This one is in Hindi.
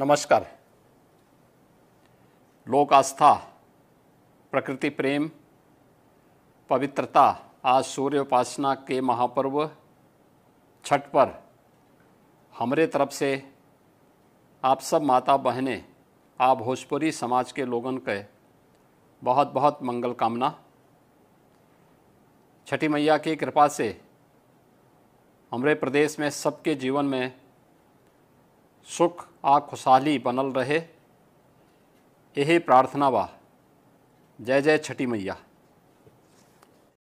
नमस्कार लोक आस्था प्रकृति प्रेम पवित्रता आज सूर्य उपासना के महापर्व छठ पर हमारे तरफ से आप सब माता बहनें आप भोजपुरी समाज के लोगों के बहुत बहुत मंगल कामना छठी मैया की कृपा से हमारे प्रदेश में सबके जीवन में सुख आ खुशहाली बनल रहे यही प्रार्थना वाह जय जय छठी मैया